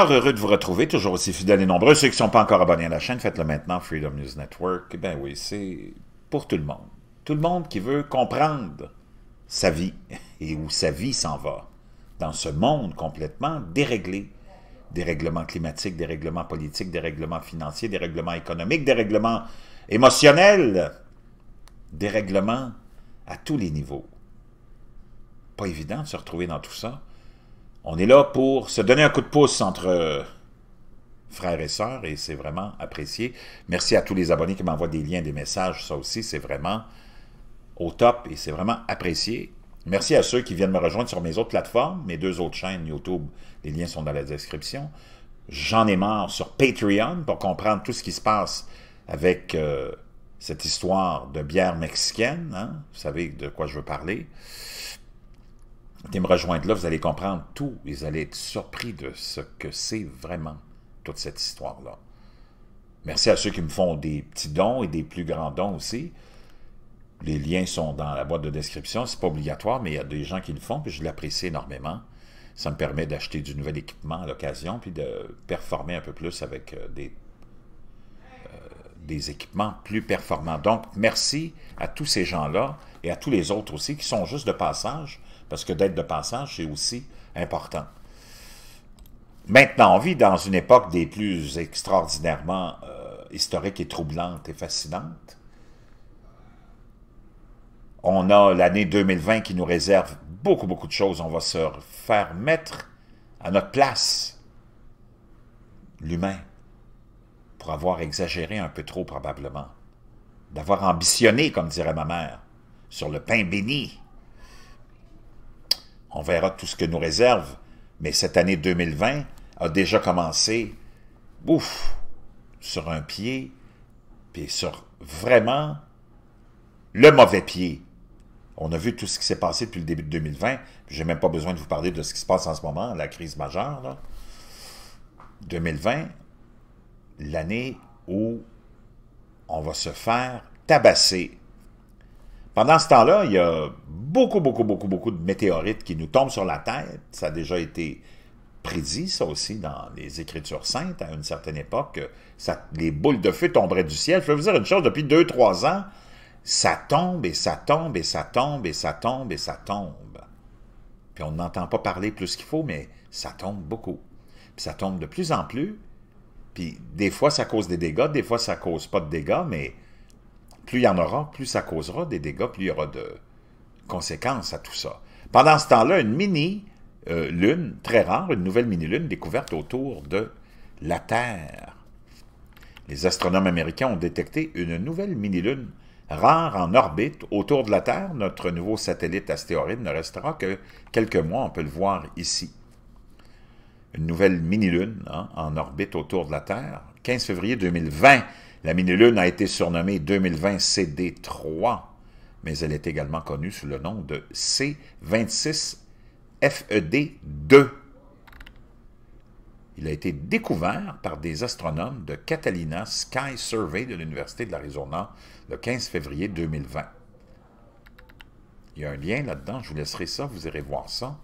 heureux de vous retrouver, toujours aussi fidèles et nombreux. Ceux qui ne sont pas encore abonnés à la chaîne, faites-le maintenant, Freedom News Network. Eh bien oui, c'est pour tout le monde. Tout le monde qui veut comprendre sa vie et où sa vie s'en va dans ce monde complètement déréglé. des des règlements climatiques Dérèglement climatique, dérèglement politique, dérèglement financier, dérèglement économique, dérèglement émotionnel, dérèglement à tous les niveaux. Pas évident de se retrouver dans tout ça. On est là pour se donner un coup de pouce entre euh, frères et sœurs et c'est vraiment apprécié. Merci à tous les abonnés qui m'envoient des liens, des messages. Ça aussi, c'est vraiment au top et c'est vraiment apprécié. Merci à ceux qui viennent me rejoindre sur mes autres plateformes, mes deux autres chaînes YouTube. Les liens sont dans la description. J'en ai marre sur Patreon pour comprendre tout ce qui se passe avec euh, cette histoire de bière mexicaine. Hein. Vous savez de quoi je veux parler et me rejoindre là, vous allez comprendre tout. Vous allez être surpris de ce que c'est vraiment, toute cette histoire-là. Merci à ceux qui me font des petits dons et des plus grands dons aussi. Les liens sont dans la boîte de description. C'est pas obligatoire, mais il y a des gens qui le font, puis je l'apprécie énormément. Ça me permet d'acheter du nouvel équipement à l'occasion, puis de performer un peu plus avec euh, euh, des équipements plus performants. Donc, merci à tous ces gens-là et à tous les autres aussi qui sont juste de passage, parce que d'être de passage, c'est aussi important. Maintenant, on vit dans une époque des plus extraordinairement euh, historiques et troublantes et fascinantes. On a l'année 2020 qui nous réserve beaucoup, beaucoup de choses. On va se faire mettre à notre place l'humain pour avoir exagéré un peu trop probablement, d'avoir ambitionné, comme dirait ma mère, sur le pain béni. On verra tout ce que nous réserve, mais cette année 2020 a déjà commencé, ouf, sur un pied, puis sur vraiment le mauvais pied. On a vu tout ce qui s'est passé depuis le début de 2020. J'ai même pas besoin de vous parler de ce qui se passe en ce moment, la crise majeure. 2020, l'année où on va se faire tabasser pendant ce temps-là, il y a beaucoup, beaucoup, beaucoup, beaucoup de météorites qui nous tombent sur la tête. Ça a déjà été prédit, ça aussi, dans les Écritures saintes, à une certaine époque, ça, les boules de feu tomberaient du ciel. Je vais vous dire une chose, depuis deux, trois ans, ça tombe et ça tombe et ça tombe et ça tombe et ça tombe. Puis on n'entend pas parler plus qu'il faut, mais ça tombe beaucoup. Puis ça tombe de plus en plus. Puis des fois, ça cause des dégâts, des fois, ça cause pas de dégâts, mais plus il y en aura, plus ça causera des dégâts, plus il y aura de conséquences à tout ça. Pendant ce temps-là, une mini euh, lune très rare, une nouvelle mini-lune découverte autour de la Terre. Les astronomes américains ont détecté une nouvelle mini-lune rare en orbite autour de la Terre. Notre nouveau satellite astéroïde ne restera que quelques mois, on peut le voir ici. Une nouvelle mini-lune hein, en orbite autour de la Terre, 15 février 2020. La mini-lune a été surnommée 2020 CD3, mais elle est également connue sous le nom de C26FED2. Il a été découvert par des astronomes de Catalina Sky Survey de l'Université de l'Arizona le 15 février 2020. Il y a un lien là-dedans, je vous laisserai ça, vous irez voir ça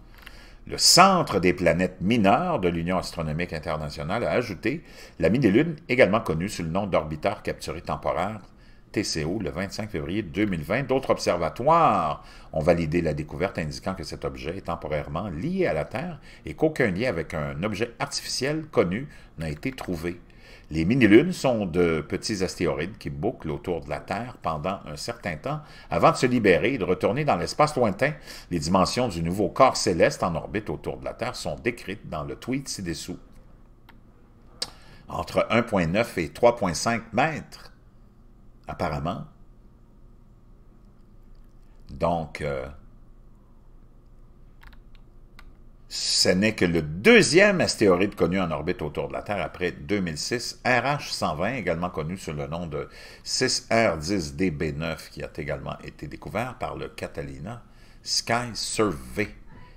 le Centre des planètes mineures de l'Union astronomique internationale a ajouté la des lunes, également connue sous le nom d'orbiteur capturé temporaire, TCO, le 25 février 2020. D'autres observatoires ont validé la découverte indiquant que cet objet est temporairement lié à la Terre et qu'aucun lien avec un objet artificiel connu n'a été trouvé. Les mini-lunes sont de petits astéroïdes qui bouclent autour de la Terre pendant un certain temps avant de se libérer et de retourner dans l'espace lointain. Les dimensions du nouveau corps céleste en orbite autour de la Terre sont décrites dans le tweet ci-dessous. Entre 1,9 et 3,5 mètres, apparemment. Donc, euh, ce n'est que le deuxième astéroïde connu en orbite autour de la Terre après 2006. RH-120, également connu sous le nom de 6R10DB9, qui a également été découvert par le Catalina Sky Survey.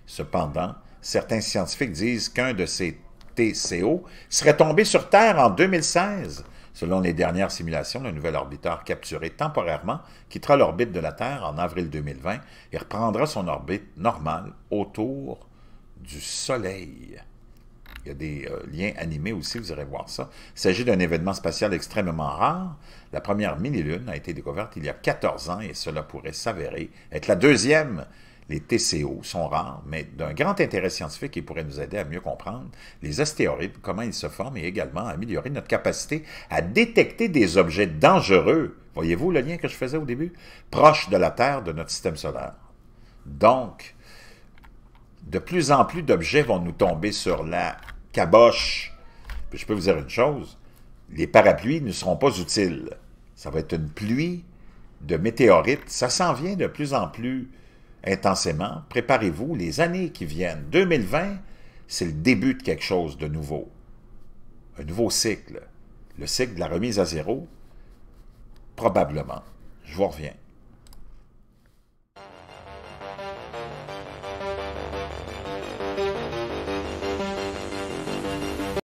Cependant, certains scientifiques disent qu'un de ces TCO serait tombé sur Terre en 2016. Selon les dernières simulations, le nouvel orbiteur capturé temporairement quittera l'orbite de la Terre en avril 2020 et reprendra son orbite normale autour du soleil. Il y a des euh, liens animés aussi, vous irez voir ça. Il s'agit d'un événement spatial extrêmement rare. La première mini-lune a été découverte il y a 14 ans et cela pourrait s'avérer être la deuxième. Les TCO sont rares, mais d'un grand intérêt scientifique et pourraient nous aider à mieux comprendre les astéroïdes, comment ils se forment et également à améliorer notre capacité à détecter des objets dangereux. Voyez-vous le lien que je faisais au début? Proche de la Terre, de notre système solaire. Donc, de plus en plus d'objets vont nous tomber sur la caboche. je peux vous dire une chose, les parapluies ne seront pas utiles. Ça va être une pluie de météorites. Ça s'en vient de plus en plus intensément. Préparez-vous les années qui viennent. 2020, c'est le début de quelque chose de nouveau. Un nouveau cycle. Le cycle de la remise à zéro, probablement. Je vous reviens.